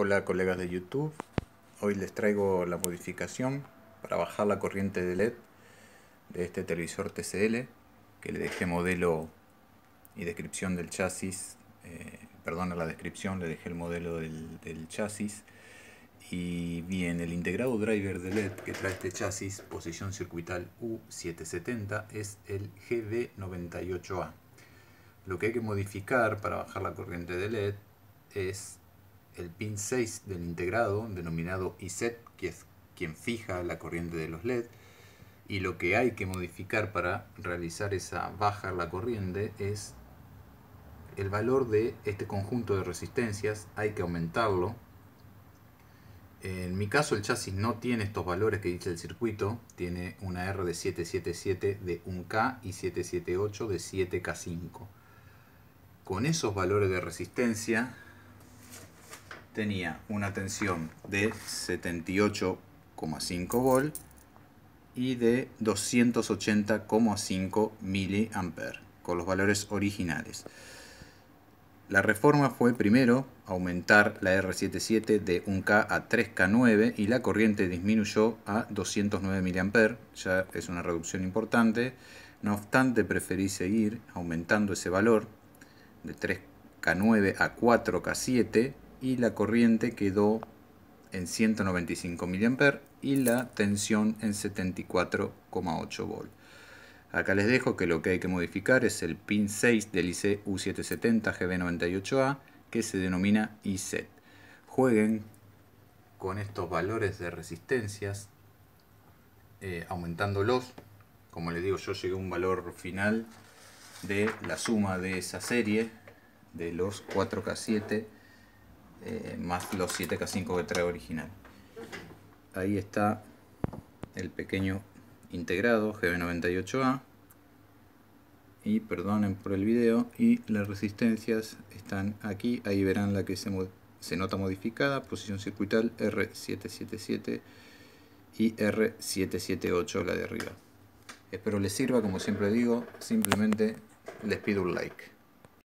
Hola colegas de YouTube, hoy les traigo la modificación para bajar la corriente de LED de este televisor TCL que le dejé modelo y descripción del chasis, eh, perdón la descripción, le dejé el modelo del, chasis y bien, el integrado driver de LED que trae este chasis, posición circuital U770, es el GB98A. Lo que hay que modificar para bajar la corriente de LED es el pin 6 del integrado, denominado ISET, que es quien fija la corriente de los leds y lo que hay que modificar para realizar esa baja la corriente es el valor de este conjunto de resistencias, hay que aumentarlo. En mi caso el chasis no tiene estos valores que dice el circuito, tiene una R de 777 de 1K y 778 de 7K5. Con esos valores de resistencia tenía una tensión de 78,5 volt y de 280,5 ma con los valores originales. La reforma fue primero aumentar la R77 de 1K a 3K9 y la corriente disminuyó a 209 mA, ya es una reducción importante. No obstante, preferí seguir aumentando ese valor de 3K9 a 4K7 y la corriente quedó en 195 mA y la tensión en 74,8 volt. Acá les dejo que lo que hay que modificar es el pin 6 del IC U770GB98A que se denomina ISET. Jueguen con estos valores de resistencias eh, aumentándolos. Como les digo, yo llegué a un valor final de la suma de esa serie de los 4K7 eh, más los 7K5 que trae original. Ahí está el pequeño integrado GB98A. Y perdonen por el video. Y las resistencias están aquí. Ahí verán la que se, se nota modificada. Posición circuital R777 y R778 la de arriba. Espero les sirva, como siempre digo, simplemente les pido un like.